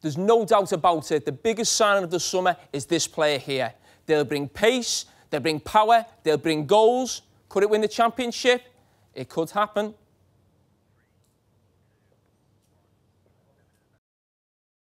There's no doubt about it. The biggest signing of the summer is this player here. They'll bring pace, they'll bring power, they'll bring goals. Could it win the championship? It could happen.